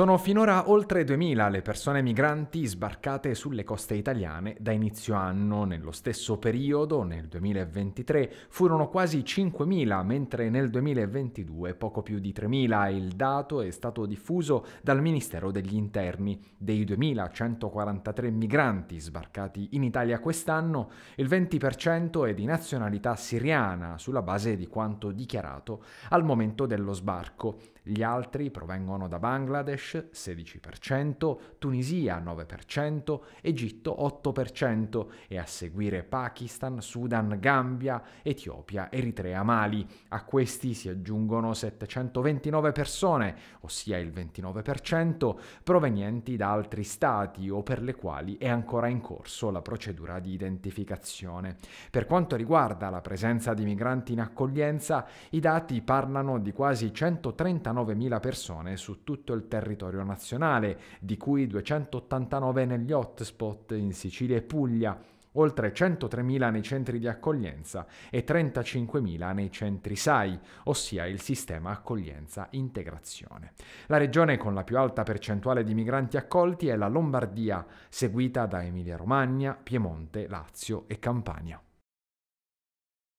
Sono finora oltre 2.000 le persone migranti sbarcate sulle coste italiane da inizio anno. Nello stesso periodo, nel 2023, furono quasi 5.000, mentre nel 2022 poco più di 3.000. Il dato è stato diffuso dal Ministero degli Interni. Dei 2.143 migranti sbarcati in Italia quest'anno, il 20% è di nazionalità siriana, sulla base di quanto dichiarato al momento dello sbarco. Gli altri provengono da Bangladesh, Bangladesh 16%, Tunisia 9%, Egitto 8% e a seguire Pakistan, Sudan, Gambia, Etiopia, Eritrea, Mali. A questi si aggiungono 729 persone, ossia il 29%, provenienti da altri stati o per le quali è ancora in corso la procedura di identificazione. Per quanto riguarda la presenza di migranti in accoglienza, i dati parlano di quasi 139.000 persone su tutto il territorio territorio nazionale, di cui 289 negli hotspot in Sicilia e Puglia, oltre 103.000 nei centri di accoglienza e 35.000 nei centri SAI, ossia il sistema accoglienza integrazione. La regione con la più alta percentuale di migranti accolti è la Lombardia, seguita da Emilia Romagna, Piemonte, Lazio e Campania.